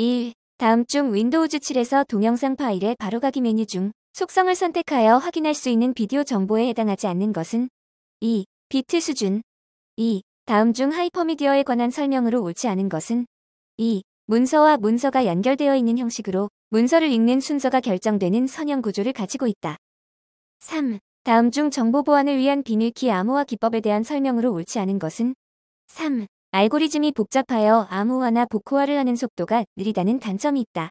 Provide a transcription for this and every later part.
1. 다음 중 윈도우즈 7에서 동영상 파일의 바로가기 메뉴 중 속성을 선택하여 확인할 수 있는 비디오 정보에 해당하지 않는 것은 2. 비트 수준 2. 다음 중 하이퍼미디어에 관한 설명으로 옳지 않은 것은 2. 문서와 문서가 연결되어 있는 형식으로 문서를 읽는 순서가 결정되는 선형 구조를 가지고 있다. 3. 다음 중 정보 보안을 위한 비밀키 암호화 기법에 대한 설명으로 옳지 않은 것은 3. 알고리즘이 복잡하여 암호화나 복호화를 하는 속도가 느리다는 단점이 있다.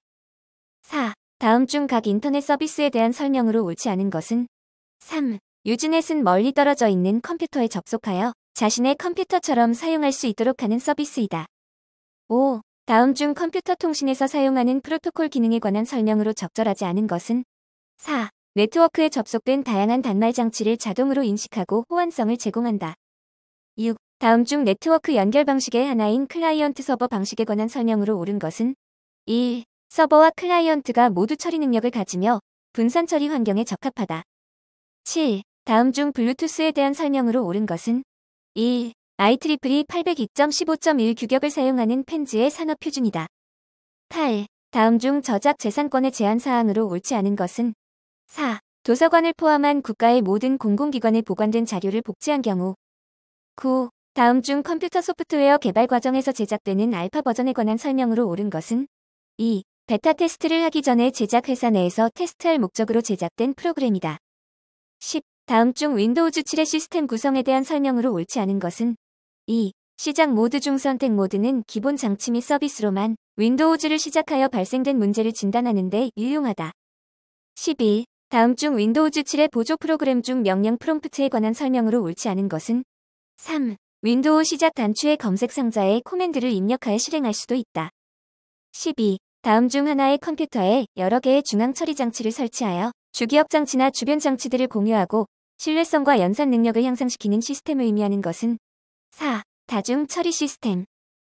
4. 다음 중 각 인터넷 서비스에 대한 설명으로 옳지 않은 것은 3. 유즈넷은 멀리 떨어져 있는 컴퓨터에 접속하여 자신의 컴퓨터처럼 사용할 수 있도록 하는 서비스이다. 5. 다음 중 컴퓨터 통신에서 사용하는 프로토콜 기능에 관한 설명으로 적절하지 않은 것은 4. 네트워크에 접속된 다양한 단말 장치를 자동으로 인식하고 호환성을 제공한다. 6. 다음 중 네트워크 연결 방식의 하나인 클라이언트 서버 방식에 관한 설명으로 옳은 것은 1. 서버와 클라이언트가 모두 처리 능력을 가지며 분산 처리 환경에 적합하다. 7. 다음 중 블루투스에 대한 설명으로 옳은 것은 1. IEEE 802.15.1 규격을 사용하는 펜즈의 산업 표준이다. 8. 다음 중 저작 재산권의 제한 사항으로 옳지 않은 것은 4. 도서관을 포함한 국가의 모든 공공기관에 보관된 자료를 복제한 경우 9. 다음 중 컴퓨터 소프트웨어 개발 과정에서 제작되는 알파 버전에 관한 설명으로 옳은 것은 2. 베타 테스트를 하기 전에 제작 회사 내에서 테스트할 목적으로 제작된 프로그램이다. 10. 다음 중 윈도우즈 7의 시스템 구성에 대한 설명으로 옳지 않은 것은 2. 시작 모드 중 선택 모드는 기본 장치 및 서비스로만 윈도우즈를 시작하여 발생된 문제를 진단하는 데 유용하다. 11. 다음 중 윈도우즈 7의 보조 프로그램 중 명령 프롬프트에 관한 설명으로 옳지 않은 것은 3. 윈도우 시작 단추의 검색 상자에 코맨드를 입력하여 실행할 수도 있다. 12. 다음 중 하나의 컴퓨터에 여러 개의 중앙 처리 장치를 설치하여 주기억 장치나 주변 장치들을 공유하고 신뢰성과 연산 능력을 향상시키는 시스템을 의미하는 것은 4. 다중 처리 시스템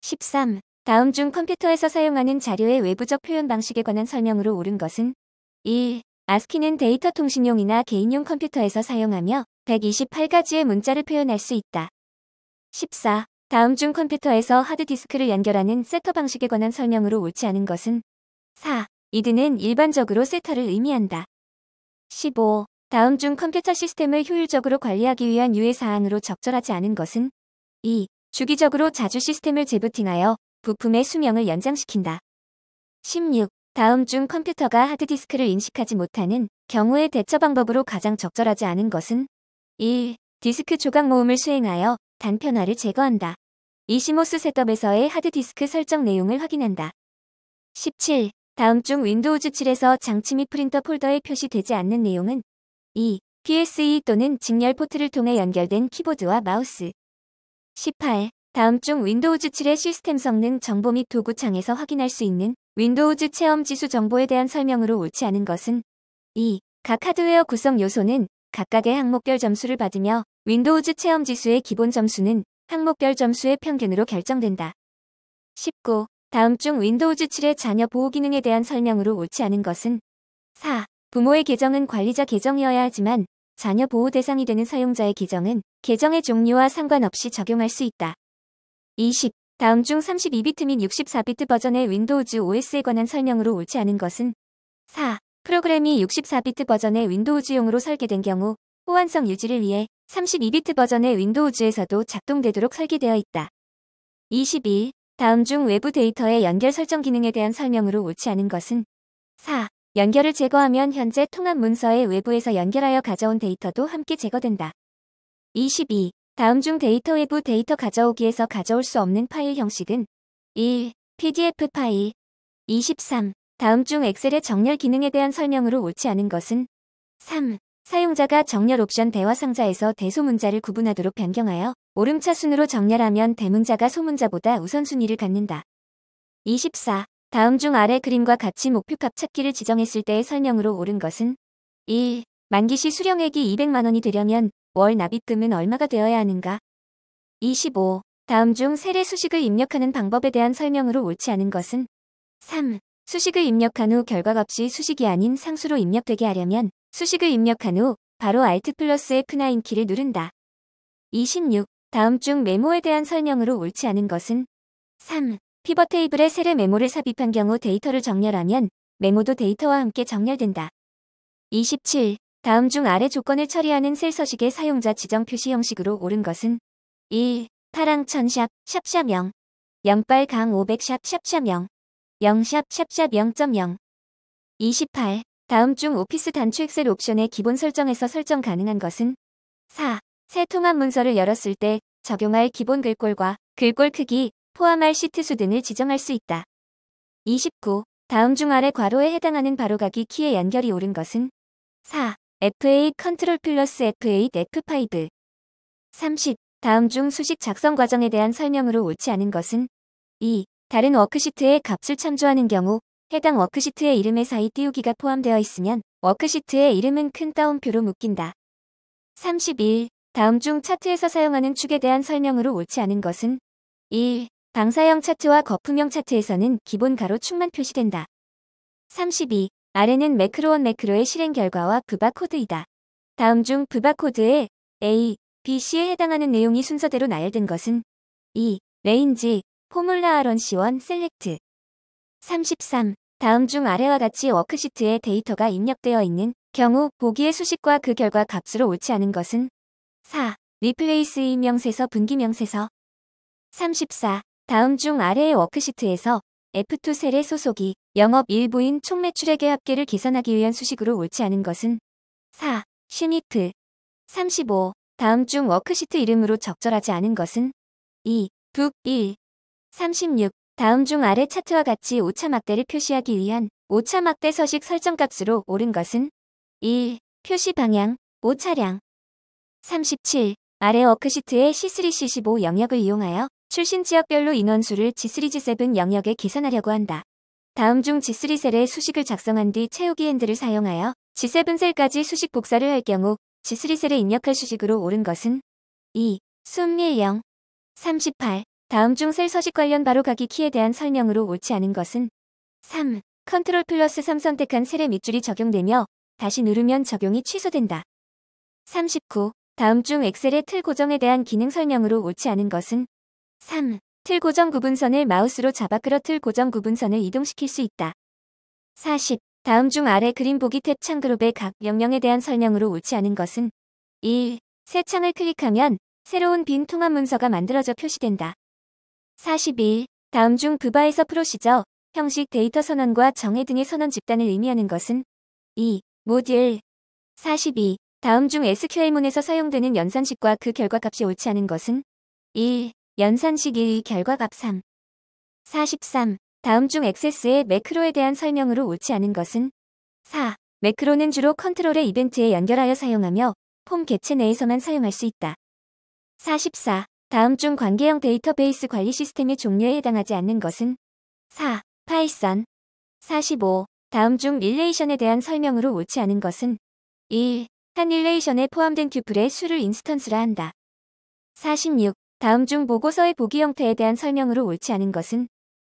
13. 다음 중 컴퓨터에서 사용하는 자료의 외부적 표현 방식에 관한 설명으로 옳은 것은 1. 아스키는 데이터 통신용이나 개인용 컴퓨터에서 사용하며 128가지의 문자를 표현할 수 있다. 14. 다음 중 컴퓨터에서 하드디스크를 연결하는 세터 방식에 관한 설명으로 옳지 않은 것은 4. 이드는 일반적으로 세터를 의미한다. 15. 다음 중 컴퓨터 시스템을 효율적으로 관리하기 위한 유해사항으로 적절하지 않은 것은 2. 주기적으로 자주 시스템을 재부팅하여 부품의 수명을 연장시킨다. 16. 다음 중 컴퓨터가 하드디스크를 인식하지 못하는 경우의 대처 방법으로 가장 적절하지 않은 것은 1. 디스크 조각 모음을 수행하여 단편화를 제거한다. 이시모스 셋업에서의 하드디스크 설정 내용을 확인한다. 17. 다음 중 윈도우즈 7에서 장치 및 프린터 폴더에 표시되지 않는 내용은 2. PSE 또는 직렬 포트를 통해 연결된 키보드와 마우스 18. 다음 중 윈도우즈 7의 시스템 성능 정보 및 도구창에서 확인할 수 있는 윈도우즈 체험 지수 정보에 대한 설명으로 옳지 않은 것은 2. 각 하드웨어 구성 요소는 각각의 항목별 점수를 받으며 윈도우즈 체험 지수의 기본 점수는 항목별 점수의 평균으로 결정된다. 19. 다음 중 윈도우즈 7의 자녀 보호 기능에 대한 설명으로 옳지 않은 것은 4. 부모의 계정은 관리자 계정이어야 하지만 자녀 보호 대상이 되는 사용자의 계정은 계정의 종류와 상관없이 적용할 수 있다. 20. 다음 중 32비트 및 64비트 버전의 윈도우즈 OS에 관한 설명으로 옳지 않은 것은 4. 프로그램이 64비트 버전의 윈도우즈용으로 설계된 경우 호환성 유지를 위해 32비트 버전의 윈도우즈에서도 작동되도록 설계되어 있다. 22. 다음 중 외부 데이터의 연결 설정 기능에 대한 설명으로 옳지 않은 것은 4. 연결을 제거하면 현재 통합 문서의 외부에서 연결하여 가져온 데이터도 함께 제거된다. 22. 다음 중 데이터 외부 데이터 가져오기에서 가져올 수 없는 파일 형식은 1. PDF 파일 23. 다음 중 엑셀의 정렬 기능에 대한 설명으로 옳지 않은 것은 3. 사용자가 정렬 옵션 대화 상자에서 대소문자를 구분하도록 변경하여 오름차 순으로 정렬하면 대문자가 소문자보다 우선순위를 갖는다. 24. 다음 중 아래 그림과 같이 목표값 찾기를 지정했을 때의 설명으로 옳은 것은 1. 만기 시 수령액이 200만원이 되려면 월 납입금은 얼마가 되어야 하는가? 25. 다음 중 세례 수식을 입력하는 방법에 대한 설명으로 옳지 않은 것은 3. 수식을 입력한 후 결과값이 수식이 아닌 상수로 입력되게 하려면 수식을 입력한 후 바로 Alt 플러스의 F9 키를 누른다. 26. 다음 중 메모에 대한 설명으로 옳지 않은 것은 3. 피벗 테이블에 세례 메모를 삽입한 경우 데이터를 정렬하면 메모도 데이터와 함께 정렬된다. 27. 다음 중 아래 조건을 처리하는 셀 서식의 사용자 지정 표시 형식으로 옳은 것은 1. 파랑천샵 샵샵 0 영빨 강 500샵 샵샵 0 0샵 샵샵 0.0 28. 다음 중 오피스 단축 엑셀 옵션의 기본 설정에서 설정 가능한 것은 4. 새 통합 문서를 열었을 때 적용할 기본 글꼴과 글꼴 크기, 포함할 시트 수 등을 지정할 수 있다. 29. 다음 중 아래 괄호에 해당하는 바로가기 키의 연결이 옳은 것은 4. f a 컨트롤 플러스 F8 F5 30. 다음 중 수식 작성 과정에 대한 설명으로 옳지 않은 것은 2. 다른 워크시트에 값을 참조하는 경우 해당 워크시트의 이름에 사이 띄우기가 포함되어 있으면 워크시트의 이름은 큰 따옴표로 묶인다. 31. 다음 중 차트에서 사용하는 축에 대한 설명으로 옳지 않은 것은 1. 방사형 차트와 거품형 차트에서는 기본 가로 축만 표시된다. 32. 아래는 매크로원 매크로의 실행 결과와 부바 코드이다. 다음 중 부바 코드에 A, B, C에 해당하는 내용이 순서대로 나열된 것은 2. 레인지, 포뮬라 아론 시원 셀렉트 33. 다음 중 아래와 같이 워크시트에 데이터가 입력되어 있는 경우 보기의 수식과 그 결과 값으로 옳지 않은 것은 4. 리플레이스 임명세서 분기명세서 34. 다음 중 아래의 워크시트에서 F2 셀의 소속이 영업 일부인 총매출액의 합계를 계산하기 위한 수식으로 옳지 않은 것은 4. 슈미프 35. 다음 중 워크시트 이름으로 적절하지 않은 것은 2. 북 1. 36. 다음 중 아래 차트와 같이 오차막대를 표시하기 위한 오차막대 서식 설정값으로 옳은 것은 1. 표시 방향, 오차량 37. 아래 워크시트의 C3, C15 영역을 이용하여 출신 지역별로 인원수를 G3, G7 영역에 계산하려고 한다. 다음 중 G3셀의 수식을 작성한 뒤 채우기 핸들을 사용하여 G7셀까지 수식 복사를 할 경우 G3셀에 입력할 수식으로 옳은 것은 2. 순밀령 38. 다음 중 셀 서식 관련 바로가기 키에 대한 설명으로 옳지 않은 것은 3. 컨트롤 플러스 3 선택한 셀의 밑줄이 적용되며 다시 누르면 적용이 취소된다. 39. 다음 중 엑셀의 틀 고정에 대한 기능 설명으로 옳지 않은 것은 3. 틀 고정 구분선을 마우스로 잡아 끌어 틀 고정 구분선을 이동시킬 수 있다. 40. 다음 중 아래 그림 보기 탭 창 그룹의 각 명령에 대한 설명으로 옳지 않은 것은 1. 새 창을 클릭하면 새로운 빈 통합 문서가 만들어져 표시된다. 42. 다음 중 부바에서 프로시저, 형식 데이터 선언과 정해 등의 선언 집단을 의미하는 것은 2. 모듈 42. 다음 중 SQL문에서 사용되는 연산식과 그 결과값이 옳지 않은 것은 1. 연산식 1 결과값 3. 43. 다음 중 액세스의 매크로에 대한 설명으로 옳지 않은 것은 4. 매크로는 주로 컨트롤의 이벤트에 연결하여 사용하며 폼 개체 내에서만 사용할 수 있다. 44. 다음 중 관계형 데이터베이스 관리 시스템의 종류에 해당하지 않는 것은 4. 파이썬 45. 다음 중 릴레이션에 대한 설명으로 옳지 않은 것은 1. 한 릴레이션에 포함된 튜플의 수를 인스턴스라 한다. 46. 다음 중 보고서의 보기 형태에 대한 설명으로 옳지 않은 것은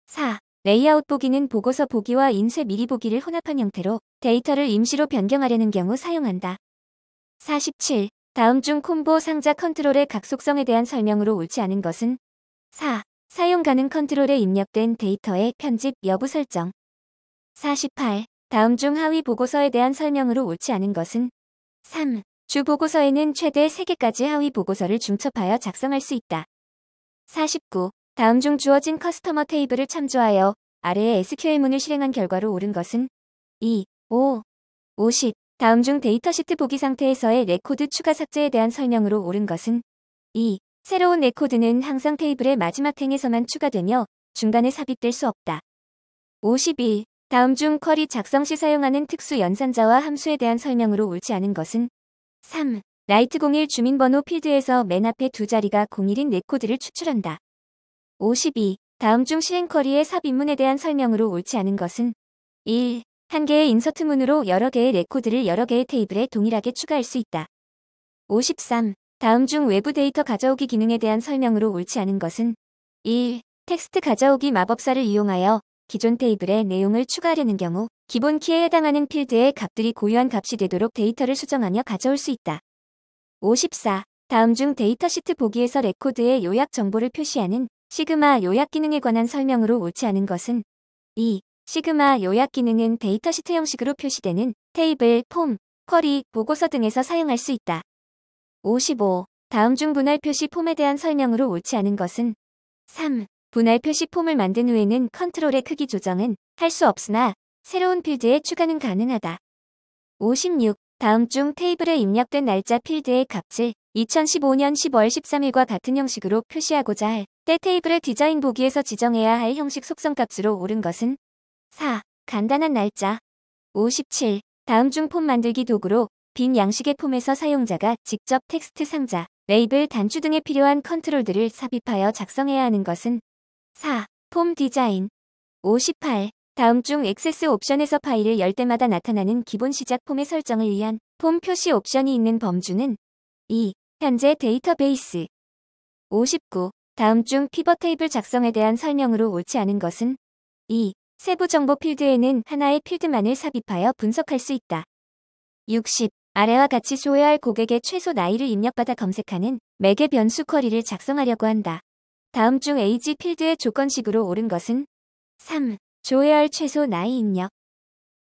4. 레이아웃 보기는 보고서 보기와 인쇄 미리 보기를 혼합한 형태로 데이터를 임시로 변경하려는 경우 사용한다. 47. 다음 중 콤보 상자 컨트롤의 각 속성에 대한 설명으로 옳지 않은 것은 4. 사용 가능 컨트롤에 입력된 데이터의 편집 여부 설정 48. 다음 중 하위 보고서에 대한 설명으로 옳지 않은 것은 3. 주 보고서에는 최대 3개까지 하위 보고서를 중첩하여 작성할 수 있다. 49. 다음 중 주어진 커스터머 테이블을 참조하여 아래의 SQL문을 실행한 결과로 옳은 것은 2, 5, 50, 다음 중 데이터시트 보기 상태에서의 레코드 추가 삭제에 대한 설명으로 옳은 것은 2. 새로운 레코드는 항상 테이블의 마지막 행에서만 추가되며 중간에 삽입될 수 없다. 51. 다음 중 쿼리 작성 시 사용하는 특수 연산자와 함수에 대한 설명으로 옳지 않은 것은 3. 라이트 01 주민번호 필드에서 맨 앞에 두 자리가 01인 레코드를 추출한다. 52. 다음 중 실행 쿼리의 삽입문에 대한 설명으로 옳지 않은 것은 1. 한 개의 인서트문으로 여러 개의 레코드를 여러 개의 테이블에 동일하게 추가할 수 있다. 53. 다음 중 외부 데이터 가져오기 기능에 대한 설명으로 옳지 않은 것은 1. 텍스트 가져오기 마법사를 이용하여 기존 테이블에 내용을 추가하려는 경우 기본 키에 해당하는 필드의 값들이 고유한 값이 되도록 데이터를 수정하며 가져올 수 있다. 54. 다음 중 데이터 시트 보기에서 레코드의 요약 정보를 표시하는 시그마 요약 기능에 관한 설명으로 옳지 않은 것은 2. 시그마 요약 기능은 데이터 시트 형식으로 표시되는 테이블, 폼, 쿼리, 보고서 등에서 사용할 수 있다. 55. 다음 중 분할 표시 폼에 대한 설명으로 옳지 않은 것은 3. 분할 표시 폼을 만든 후에는 컨트롤의 크기 조정은 할 수 없으나 새로운 필드에 추가는 가능하다. 56. 다음 중 테이블에 입력된 날짜 필드의 값을 2015년 10월 13일과 같은 형식으로 표시하고자 할 때 테이블의 디자인 보기에서 지정해야 할 형식 속성값으로 옳은 것은 4. 간단한 날짜 57. 다음 중 폼 만들기 도구로 빈 양식의 폼에서 사용자가 직접 텍스트 상자, 레이블, 단추 등에 필요한 컨트롤들을 삽입하여 작성해야 하는 것은 4. 폼 디자인 58. 다음 중 액세스 옵션에서 파일을 열 때마다 나타나는 기본 시작 폼의 설정을 위한 폼 표시 옵션이 있는 범주는 2. 현재 데이터베이스 59. 다음 중 피벗 테이블 작성에 대한 설명으로 옳지 않은 것은 2. 세부 정보 필드에는 하나의 필드만을 삽입하여 분석할 수 있다. 60. 아래와 같이 소외할 고객의 최소 나이를 입력받아 검색하는 매개 변수 쿼리를 작성하려고 한다. 다음 중 age 필드의 조건식으로 옳은 것은 3. 조회할 최소 나이 입력